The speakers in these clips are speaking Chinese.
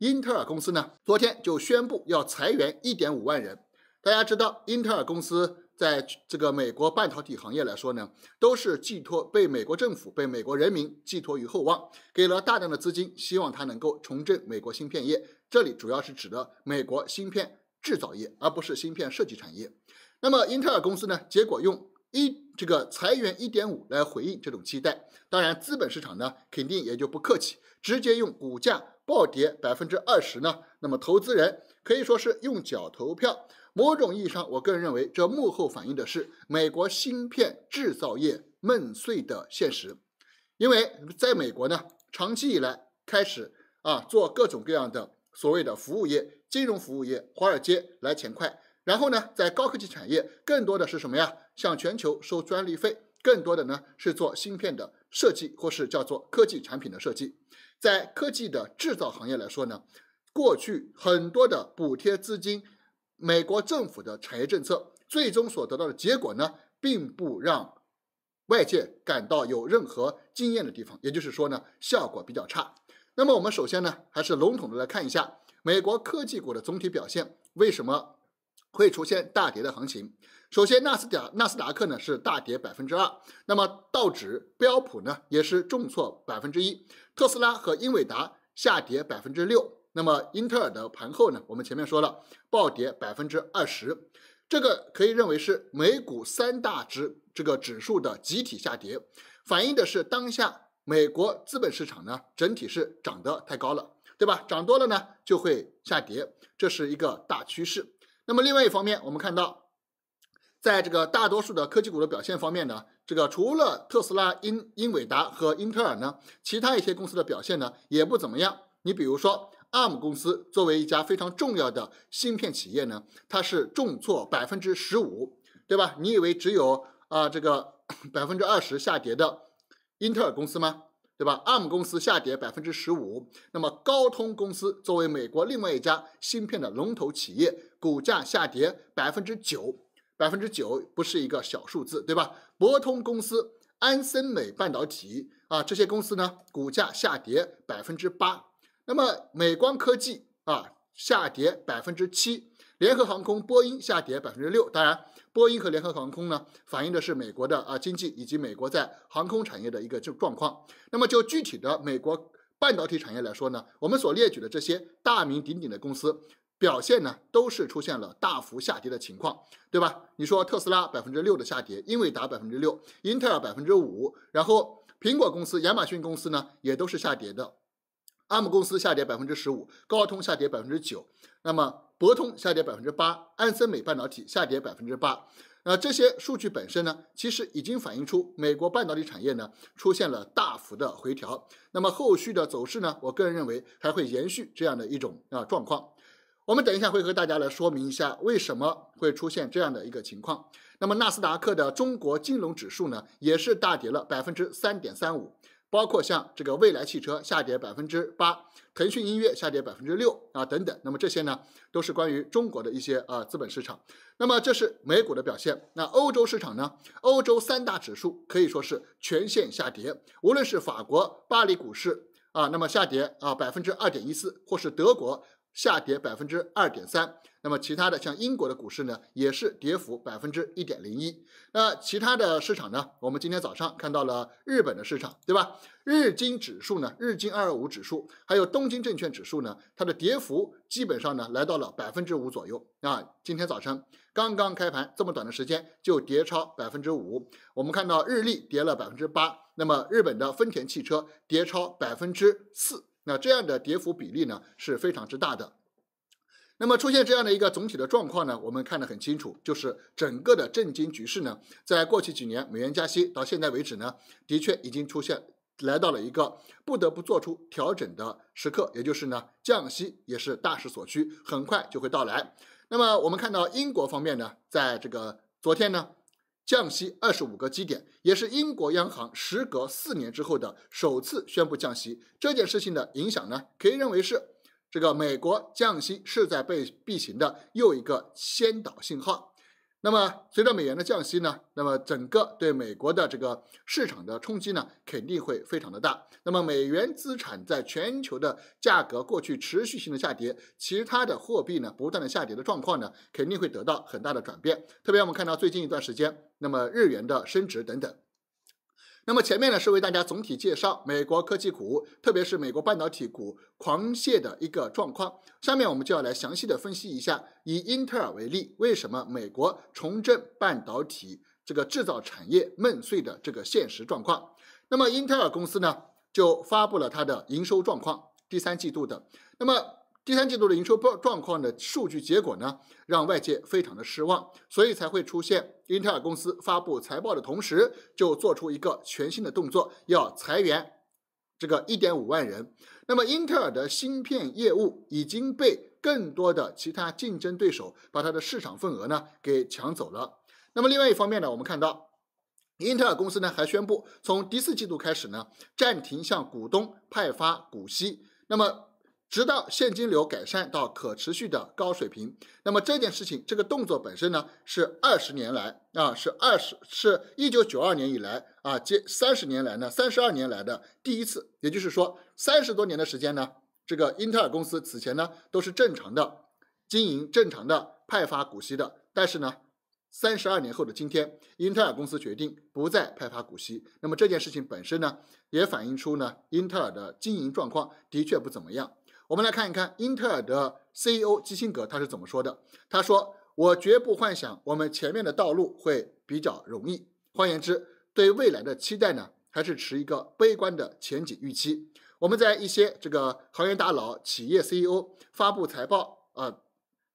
英特尔公司呢，昨天就宣布要裁员一点五万人。大家知道，英特尔公司在这个美国半导体行业来说呢，都是寄托被美国政府、被美国人民寄托于厚望，给了大量的资金，希望它能够重振美国芯片业。这里主要是指的美国芯片制造业，而不是芯片设计产业。那么，英特尔公司呢，结果用。一这个裁员一点五来回应这种期待，当然资本市场呢肯定也就不客气，直接用股价暴跌百分之二十呢。那么投资人可以说是用脚投票。某种意义上，我个人认为这幕后反映的是美国芯片制造业闷碎的现实，因为在美国呢，长期以来开始啊做各种各样的所谓的服务业、金融服务业，华尔街来钱快。然后呢，在高科技产业更多的是什么呀？向全球收专利费，更多的呢是做芯片的设计，或是叫做科技产品的设计。在科技的制造行业来说呢，过去很多的补贴资金，美国政府的产业政策，最终所得到的结果呢，并不让外界感到有任何惊艳的地方。也就是说呢，效果比较差。那么我们首先呢，还是笼统的来看一下美国科技股的总体表现，为什么？会出现大跌的行情。首先，纳斯达纳斯达克呢是大跌百分之二，那么道指标普呢也是重挫百分之一，特斯拉和英伟达下跌百分之六。那么英特尔的盘后呢，我们前面说了暴跌百分之二十，这个可以认为是美股三大指这个指数的集体下跌，反映的是当下美国资本市场呢整体是涨得太高了，对吧？涨多了呢就会下跌，这是一个大趋势。那么另外一方面，我们看到，在这个大多数的科技股的表现方面呢，这个除了特斯拉、英英伟达和英特尔呢，其他一些公司的表现呢也不怎么样。你比如说 ARM 公司作为一家非常重要的芯片企业呢，它是重挫百分之十五，对吧？你以为只有啊这个百分之二十下跌的英特尔公司吗？对吧？ARM 公司下跌百分之十五，那么高通公司作为美国另外一家芯片的龙头企业，股价下跌百分之九，百分之九不是一个小数字，对吧？博通公司、安森美半导体啊，这些公司呢，股价下跌百分之八，那么美光科技啊，下跌百分之七。联合航空、波音下跌百分之六。当然，波音和联合航空呢，反映的是美国的啊经济以及美国在航空产业的一个就状况。那么，就具体的美国半导体产业来说呢，我们所列举的这些大名鼎鼎的公司表现呢，都是出现了大幅下跌的情况，对吧？你说特斯拉百分之六的下跌，英伟达百分之六，英特尔百分之五，然后苹果公司、亚马逊公司呢，也都是下跌的。阿姆公司下跌百分之十五，高通下跌百分之九。那么，博通下跌百分之八，安森美半导体下跌百分之八。那这些数据本身呢，其实已经反映出美国半导体产业呢出现了大幅的回调。那么后续的走势呢，我个人认为还会延续这样的一种啊状况。我们等一下会和大家来说明一下为什么会出现这样的一个情况。那么纳斯达克的中国金融指数呢，也是大跌了百分之三点三五。包括像这个未来汽车下跌百分之八，腾讯音乐下跌百分之六啊等等，那么这些呢都是关于中国的一些啊资本市场。那么这是美股的表现，那欧洲市场呢？欧洲三大指数可以说是全线下跌，无论是法国巴黎股市啊，那么下跌啊百分之二点一四，或是德国下跌百分之二点三。那么其他的像英国的股市呢，也是跌幅百分之一点零一。那其他的市场呢，我们今天早上看到了日本的市场，对吧？日经指数呢，日经二二五指数，还有东京证券指数呢，它的跌幅基本上呢来到了百分之五左右。啊，今天早晨刚刚开盘这么短的时间就跌超百分之五。我们看到日立跌了百分之八，那么日本的丰田汽车跌超百分之四。那这样的跌幅比例呢是非常之大的。那么出现这样的一个总体的状况呢，我们看得很清楚，就是整个的震惊局势呢，在过去几年美元加息到现在为止呢，的确已经出现来到了一个不得不做出调整的时刻，也就是呢降息也是大势所趋，很快就会到来。那么我们看到英国方面呢，在这个昨天呢降息二十五个基点，也是英国央行时隔四年之后的首次宣布降息，这件事情的影响呢，可以认为是。这个美国降息势在必必行的又一个先导信号，那么随着美元的降息呢，那么整个对美国的这个市场的冲击呢肯定会非常的大，那么美元资产在全球的价格过去持续性的下跌，其他的货币呢不断的下跌的状况呢肯定会得到很大的转变，特别我们看到最近一段时间，那么日元的升值等等。那么前面呢是为大家总体介绍美国科技股，特别是美国半导体股狂泻的一个状况。下面我们就要来详细的分析一下，以英特尔为例，为什么美国重振半导体这个制造产业梦碎的这个现实状况。那么英特尔公司呢就发布了它的营收状况，第三季度的。那么第三季度的营收状状况的数据结果呢，让外界非常的失望，所以才会出现英特尔公司发布财报的同时，就做出一个全新的动作，要裁员这个一点五万人。那么，英特尔的芯片业务已经被更多的其他竞争对手把它的市场份额呢给抢走了。那么，另外一方面呢，我们看到，英特尔公司呢还宣布，从第四季度开始呢，暂停向股东派发股息。那么，直到现金流改善到可持续的高水平，那么这件事情，这个动作本身呢，是二十年来啊，是二十是1992年以来啊，接三十年来呢，三十二年来的第一次。也就是说，三十多年的时间呢，这个英特尔公司此前呢都是正常的经营、正常的派发股息的，但是呢，三十二年后的今天，英特尔公司决定不再派发股息。那么这件事情本身呢，也反映出呢，英特尔的经营状况的确不怎么样。我们来看一看英特尔的 CEO 基辛格他是怎么说的？他说：“我绝不幻想我们前面的道路会比较容易。换言之，对未来的期待呢，还是持一个悲观的前景预期。”我们在一些这个行业大佬、企业 CEO 发布财报啊，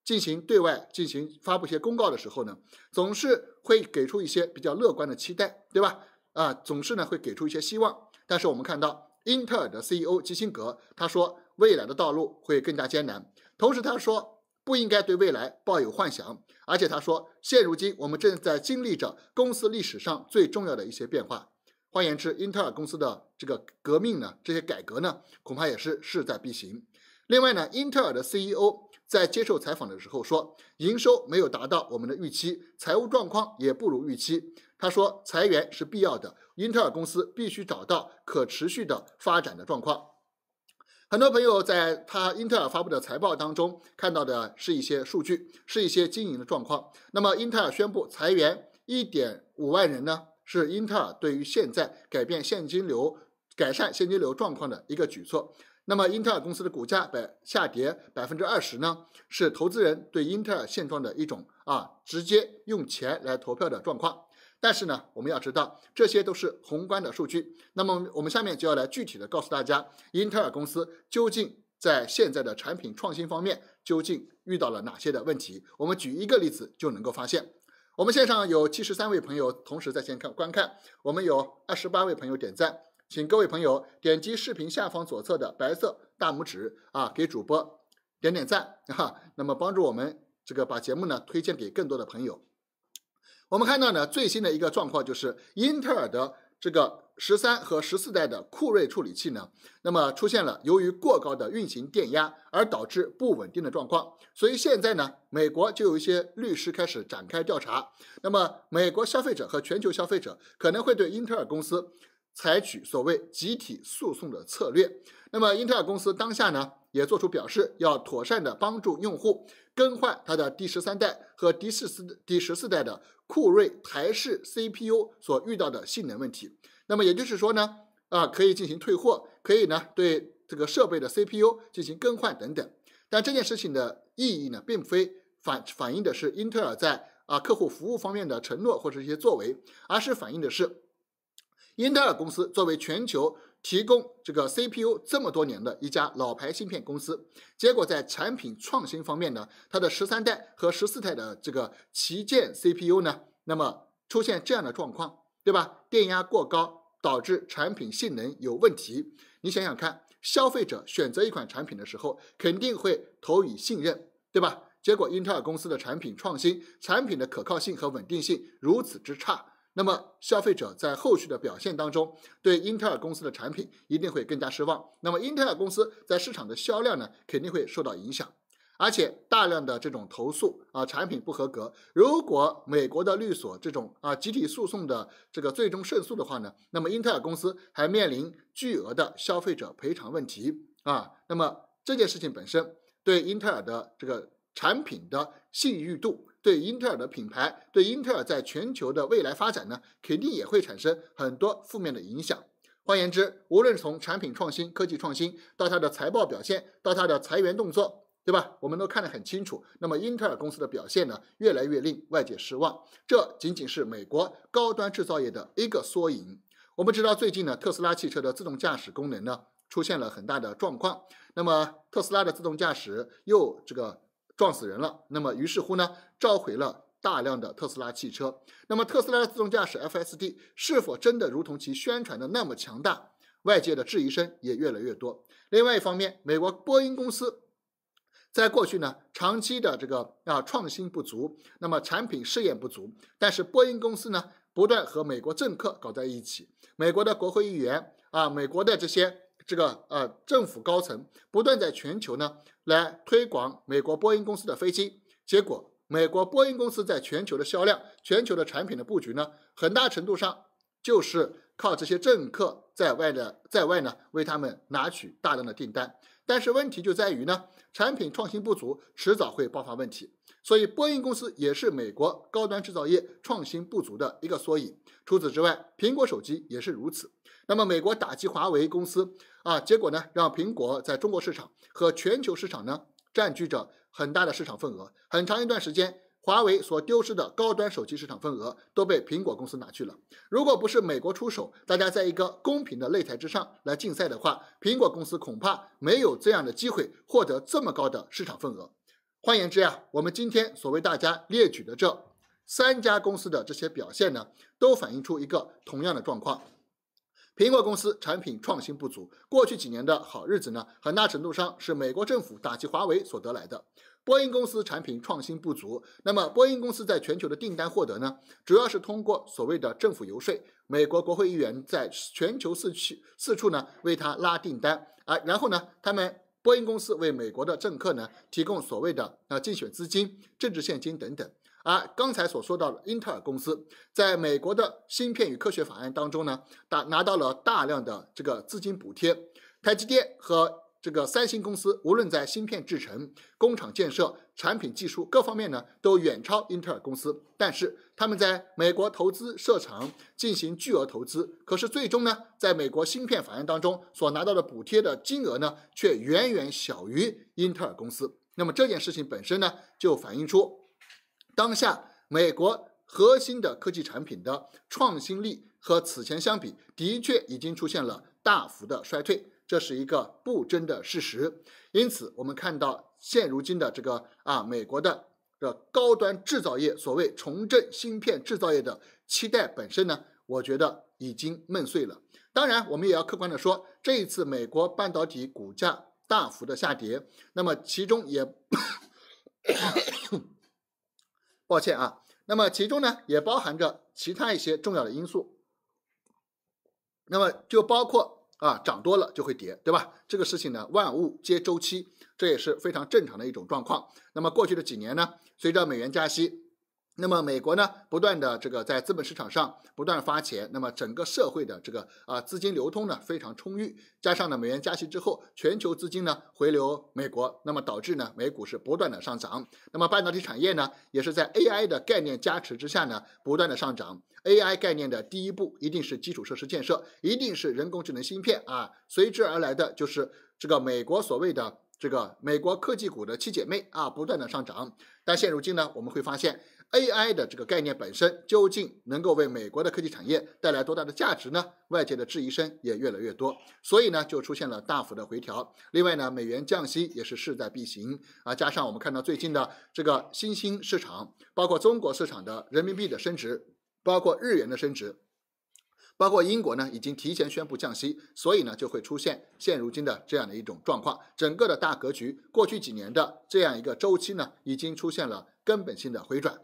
进行对外进行发布一些公告的时候呢，总是会给出一些比较乐观的期待，对吧？啊，总是呢会给出一些希望。但是我们看到英特尔的 CEO 基辛格他说。未来的道路会更加艰难。同时，他说不应该对未来抱有幻想。而且，他说现如今我们正在经历着公司历史上最重要的一些变化。换言之，英特尔公司的这个革命呢，这些改革呢，恐怕也是势在必行。另外呢，英特尔的 CEO 在接受采访的时候说，营收没有达到我们的预期，财务状况也不如预期。他说裁员是必要的，英特尔公司必须找到可持续的发展的状况。很多朋友在他英特尔发布的财报当中看到的是一些数据，是一些经营的状况。那么英特尔宣布裁员一点五万人呢，是英特尔对于现在改变现金流、改善现金流状况的一个举措。那么英特尔公司的股价百下跌百分之二十呢，是投资人对英特尔现状的一种啊直接用钱来投票的状况。但是呢，我们要知道这些都是宏观的数据。那么我们下面就要来具体的告诉大家，英特尔公司究竟在现在的产品创新方面究竟遇到了哪些的问题。我们举一个例子就能够发现。我们线上有七十三位朋友同时在线看观看，我们有二十八位朋友点赞，请各位朋友点击视频下方左侧的白色大拇指啊，给主播点点赞啊，那么帮助我们这个把节目呢推荐给更多的朋友。我们看到呢，最新的一个状况就是英特尔的这个十三和十四代的酷睿处理器呢，那么出现了由于过高的运行电压而导致不稳定的状况。所以现在呢，美国就有一些律师开始展开调查。那么美国消费者和全球消费者可能会对英特尔公司采取所谓集体诉讼的策略。那么英特尔公司当下呢？也做出表示，要妥善的帮助用户更换它的第十三代和第十四第十四代的酷睿台式 CPU 所遇到的性能问题。那么也就是说呢，啊，可以进行退货，可以呢对这个设备的 CPU 进行更换等等。但这件事情的意义呢，并非反反映的是英特尔在啊客户服务方面的承诺或者一些作为，而是反映的是英特尔公司作为全球。提供这个 CPU 这么多年的一家老牌芯片公司，结果在产品创新方面呢，它的十三代和十四代的这个旗舰 CPU 呢，那么出现这样的状况，对吧？电压过高导致产品性能有问题，你想想看，消费者选择一款产品的时候，肯定会投以信任，对吧？结果英特尔公司的产品创新、产品的可靠性和稳定性如此之差。那么，消费者在后续的表现当中，对英特尔公司的产品一定会更加失望。那么，英特尔公司在市场的销量呢，肯定会受到影响。而且，大量的这种投诉啊，产品不合格。如果美国的律所这种啊集体诉讼的这个最终胜诉的话呢，那么英特尔公司还面临巨额的消费者赔偿问题啊。那么，这件事情本身对英特尔的这个产品的信誉度。对英特尔的品牌，对英特尔在全球的未来发展呢，肯定也会产生很多负面的影响。换言之，无论从产品创新、科技创新，到它的财报表现，到它的裁员动作，对吧？我们都看得很清楚。那么，英特尔公司的表现呢，越来越令外界失望。这仅仅是美国高端制造业的一个缩影。我们知道，最近呢，特斯拉汽车的自动驾驶功能呢，出现了很大的状况。那么，特斯拉的自动驾驶又这个。撞死人了，那么于是乎呢，召回了大量的特斯拉汽车。那么特斯拉的自动驾驶 FSD 是否真的如同其宣传的那么强大？外界的质疑声也越来越多。另外一方面，美国波音公司在过去呢，长期的这个啊创新不足，那么产品试验不足。但是波音公司呢，不断和美国政客搞在一起，美国的国会议员啊，美国的这些。这个呃，政府高层不断在全球呢来推广美国波音公司的飞机，结果美国波音公司在全球的销量、全球的产品的布局呢，很大程度上就是靠这些政客在外的在外呢为他们拿取大量的订单。但是问题就在于呢，产品创新不足，迟早会爆发问题。所以波音公司也是美国高端制造业创新不足的一个缩影。除此之外，苹果手机也是如此。那么，美国打击华为公司啊，结果呢，让苹果在中国市场和全球市场呢占据着很大的市场份额。很长一段时间，华为所丢失的高端手机市场份额都被苹果公司拿去了。如果不是美国出手，大家在一个公平的擂台之上来竞赛的话，苹果公司恐怕没有这样的机会获得这么高的市场份额。换言之呀，我们今天所为大家列举的这三家公司的这些表现呢，都反映出一个同样的状况。苹果公司产品创新不足，过去几年的好日子呢，很大程度上是美国政府打击华为所得来的。波音公司产品创新不足，那么波音公司在全球的订单获得呢，主要是通过所谓的政府游说，美国国会议员在全球四区四处呢为他拉订单啊，然后呢，他们波音公司为美国的政客呢提供所谓的啊竞选资金、政治现金等等。而刚才所说到的英特尔公司，在美国的芯片与科学法案当中呢，大拿到了大量的这个资金补贴。台积电和这个三星公司，无论在芯片制程、工厂建设、产品技术各方面呢，都远超英特尔公司。但是，他们在美国投资设厂，进行巨额投资，可是最终呢，在美国芯片法案当中所拿到的补贴的金额呢，却远远小于英特尔公司。那么这件事情本身呢，就反映出。当下，美国核心的科技产品的创新力和此前相比，的确已经出现了大幅的衰退，这是一个不争的事实。因此，我们看到现如今的这个啊，美国的这高端制造业所谓重振芯片制造业的期待本身呢，我觉得已经梦碎了。当然，我们也要客观的说，这一次美国半导体股价大幅的下跌，那么其中也。抱歉啊，那么其中呢也包含着其他一些重要的因素，那么就包括啊涨多了就会跌，对吧？这个事情呢万物皆周期，这也是非常正常的一种状况。那么过去的几年呢，随着美元加息。那么美国呢，不断的这个在资本市场上不断发钱，那么整个社会的这个啊资金流通呢非常充裕，加上呢美元加息之后，全球资金呢回流美国，那么导致呢美股是不断的上涨。那么半导体产业呢，也是在 AI 的概念加持之下呢，不断的上涨。AI 概念的第一步一定是基础设施建设，一定是人工智能芯片啊，随之而来的就是这个美国所谓的这个美国科技股的七姐妹啊，不断的上涨。但现如今呢，我们会发现。AI 的这个概念本身究竟能够为美国的科技产业带来多大的价值呢？外界的质疑声也越来越多，所以呢就出现了大幅的回调。另外呢，美元降息也是势在必行啊，加上我们看到最近的这个新兴市场，包括中国市场的人民币的升值，包括日元的升值，包括英国呢已经提前宣布降息，所以呢就会出现现如今的这样的一种状况。整个的大格局，过去几年的这样一个周期呢，已经出现了根本性的回转。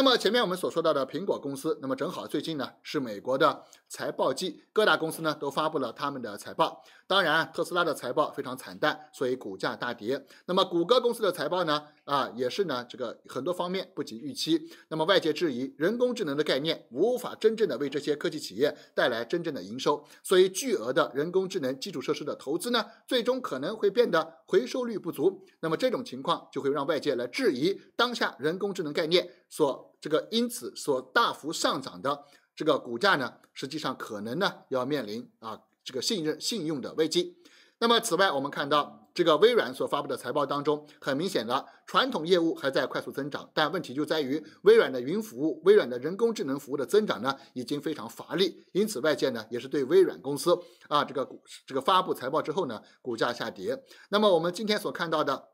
那么前面我们所说到的苹果公司，那么正好最近呢是美国的财报季，各大公司呢都发布了他们的财报。当然，特斯拉的财报非常惨淡，所以股价大跌。那么谷歌公司的财报呢，啊也是呢这个很多方面不及预期。那么外界质疑人工智能的概念无法真正的为这些科技企业带来真正的营收，所以巨额的人工智能基础设施的投资呢，最终可能会变得回收率不足。那么这种情况就会让外界来质疑当下人工智能概念所。这个因此所大幅上涨的这个股价呢，实际上可能呢要面临啊这个信任信用的危机。那么此外，我们看到这个微软所发布的财报当中，很明显的传统业务还在快速增长，但问题就在于微软的云服务、微软的人工智能服务的增长呢已经非常乏力。因此外界呢也是对微软公司啊这个股这个发布财报之后呢股价下跌。那么我们今天所看到的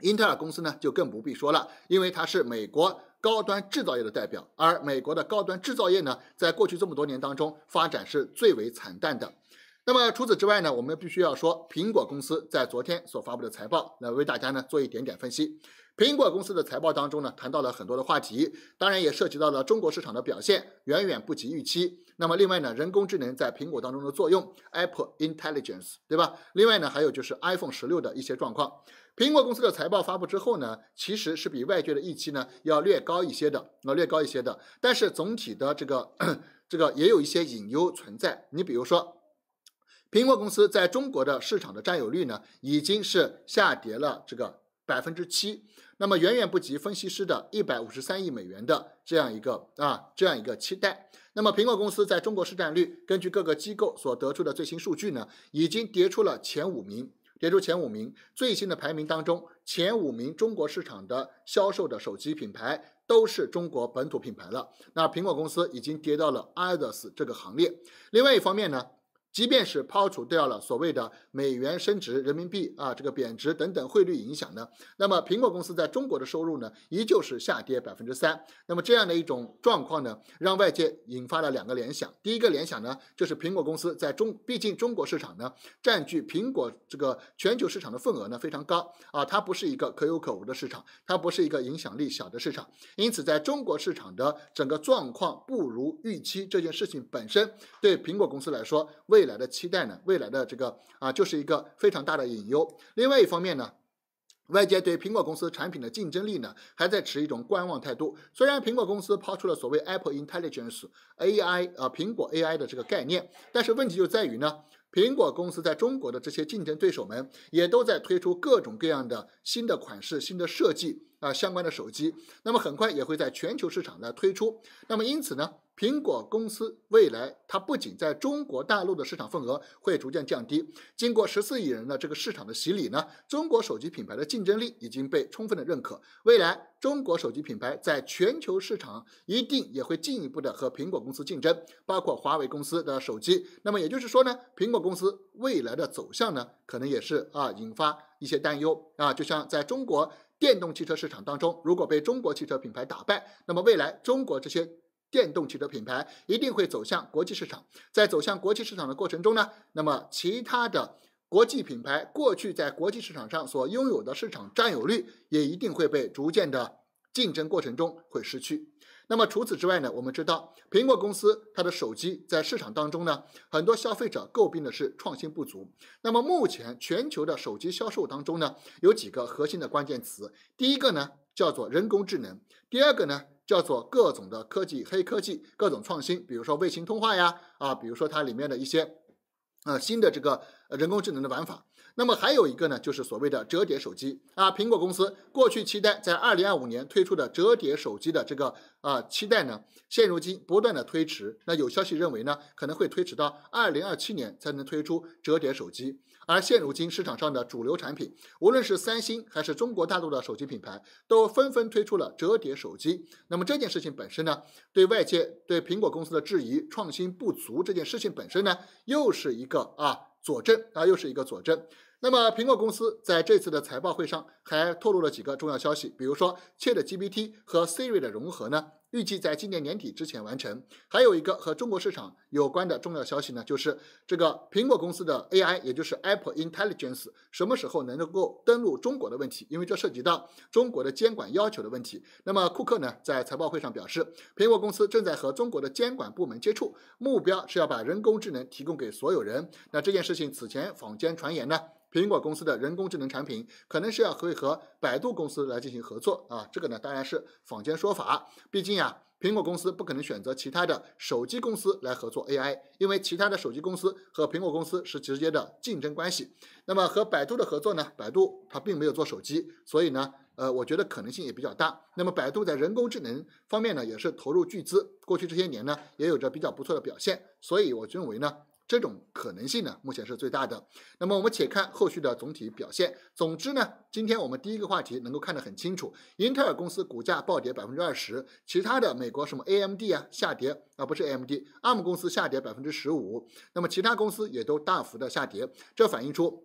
英特尔公司呢就更不必说了，因为它是美国。高端制造业的代表，而美国的高端制造业呢，在过去这么多年当中发展是最为惨淡的。那么除此之外呢，我们必须要说，苹果公司在昨天所发布的财报，来为大家呢做一点点分析。苹果公司的财报当中呢，谈到了很多的话题，当然也涉及到了中国市场的表现远远不及预期。那么另外呢，人工智能在苹果当中的作用，Apple Intelligence，对吧？另外呢，还有就是 iPhone 十六的一些状况。苹果公司的财报发布之后呢，其实是比外界的预期呢要略高一些的，啊，略高一些的。但是总体的这个 这个也有一些隐忧存在。你比如说，苹果公司在中国的市场的占有率呢，已经是下跌了这个百分之七。那么远远不及分析师的一百五十三亿美元的这样一个啊这样一个期待。那么苹果公司在中国市占率，根据各个机构所得出的最新数据呢，已经跌出了前五名，跌出前五名。最新的排名当中，前五名中国市场的销售的手机品牌都是中国本土品牌了。那苹果公司已经跌到了 iOS 这个行列。另外一方面呢。即便是抛除掉了所谓的美元升值、人民币啊这个贬值等等汇率影响呢，那么苹果公司在中国的收入呢，依旧是下跌百分之三。那么这样的一种状况呢，让外界引发了两个联想。第一个联想呢，就是苹果公司在中，毕竟中国市场呢，占据苹果这个全球市场的份额呢非常高啊，它不是一个可有可无的市场，它不是一个影响力小的市场。因此，在中国市场的整个状况不如预期这件事情本身，对苹果公司来说，为未来的期待呢？未来的这个啊，就是一个非常大的隐忧。另外一方面呢，外界对苹果公司产品的竞争力呢，还在持一种观望态度。虽然苹果公司抛出了所谓 Apple Intelligence AI 啊，苹果 AI 的这个概念，但是问题就在于呢，苹果公司在中国的这些竞争对手们也都在推出各种各样的新的款式、新的设计啊相关的手机，那么很快也会在全球市场呢推出。那么因此呢？苹果公司未来，它不仅在中国大陆的市场份额会逐渐降低，经过十四亿人的这个市场的洗礼呢，中国手机品牌的竞争力已经被充分的认可。未来，中国手机品牌在全球市场一定也会进一步的和苹果公司竞争，包括华为公司的手机。那么也就是说呢，苹果公司未来的走向呢，可能也是啊，引发一些担忧啊。就像在中国电动汽车市场当中，如果被中国汽车品牌打败，那么未来中国这些。电动汽车品牌一定会走向国际市场，在走向国际市场的过程中呢，那么其他的国际品牌过去在国际市场上所拥有的市场占有率，也一定会被逐渐的竞争过程中会失去。那么除此之外呢，我们知道苹果公司它的手机在市场当中呢，很多消费者诟病的是创新不足。那么目前全球的手机销售当中呢，有几个核心的关键词，第一个呢叫做人工智能，第二个呢。叫做各种的科技、黑科技、各种创新，比如说卫星通话呀，啊，比如说它里面的一些，呃，新的这个人工智能的玩法。那么还有一个呢，就是所谓的折叠手机啊。苹果公司过去期待在二零二五年推出的折叠手机的这个啊期待呢，现如今不断的推迟。那有消息认为呢，可能会推迟到二零二七年才能推出折叠手机。而现如今市场上的主流产品，无论是三星还是中国大陆的手机品牌，都纷纷推出了折叠手机。那么这件事情本身呢，对外界对苹果公司的质疑创新不足这件事情本身呢，又是一个啊佐证，啊又是一个佐证。那么苹果公司在这次的财报会上还透露了几个重要消息，比如说 Chat GPT 和 Siri 的融合呢。预计在今年年底之前完成。还有一个和中国市场有关的重要消息呢，就是这个苹果公司的 AI，也就是 Apple Intelligence，什么时候能够登陆中国的问题，因为这涉及到中国的监管要求的问题。那么库克呢，在财报会上表示，苹果公司正在和中国的监管部门接触，目标是要把人工智能提供给所有人。那这件事情此前坊间传言呢？苹果公司的人工智能产品可能是要会和百度公司来进行合作啊，这个呢当然是坊间说法，毕竟啊，苹果公司不可能选择其他的手机公司来合作 AI，因为其他的手机公司和苹果公司是直接的竞争关系。那么和百度的合作呢，百度它并没有做手机，所以呢，呃，我觉得可能性也比较大。那么百度在人工智能方面呢，也是投入巨资，过去这些年呢，也有着比较不错的表现，所以我认为呢。这种可能性呢，目前是最大的。那么我们且看后续的总体表现。总之呢，今天我们第一个话题能够看得很清楚：英特尔公司股价暴跌百分之二十，其他的美国什么 AMD 啊下跌啊不是 AMD，ARM 公司下跌百分之十五，那么其他公司也都大幅的下跌，这反映出。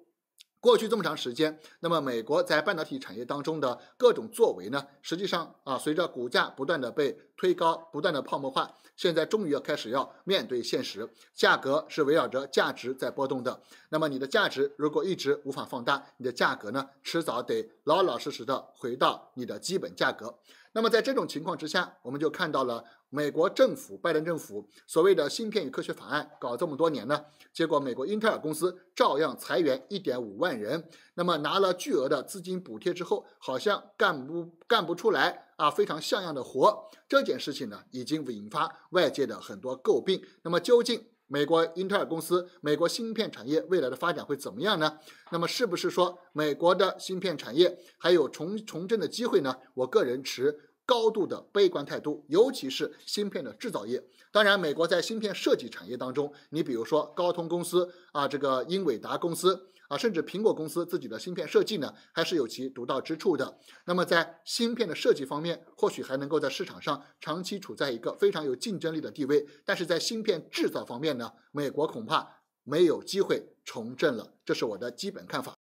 过去这么长时间，那么美国在半导体产业当中的各种作为呢？实际上啊，随着股价不断的被推高，不断的泡沫化，现在终于要开始要面对现实，价格是围绕着价值在波动的。那么你的价值如果一直无法放大，你的价格呢，迟早得老老实实的回到你的基本价格。那么在这种情况之下，我们就看到了美国政府拜登政府所谓的芯片与科学法案搞这么多年呢，结果美国英特尔公司照样裁员一点五万人，那么拿了巨额的资金补贴之后，好像干不干不出来啊非常像样的活，这件事情呢已经引发外界的很多诟病。那么究竟？美国英特尔公司，美国芯片产业未来的发展会怎么样呢？那么是不是说美国的芯片产业还有重重振的机会呢？我个人持高度的悲观态度，尤其是芯片的制造业。当然，美国在芯片设计产业当中，你比如说高通公司啊，这个英伟达公司。啊，甚至苹果公司自己的芯片设计呢，还是有其独到之处的。那么在芯片的设计方面，或许还能够在市场上长期处在一个非常有竞争力的地位。但是在芯片制造方面呢，美国恐怕没有机会重振了。这是我的基本看法。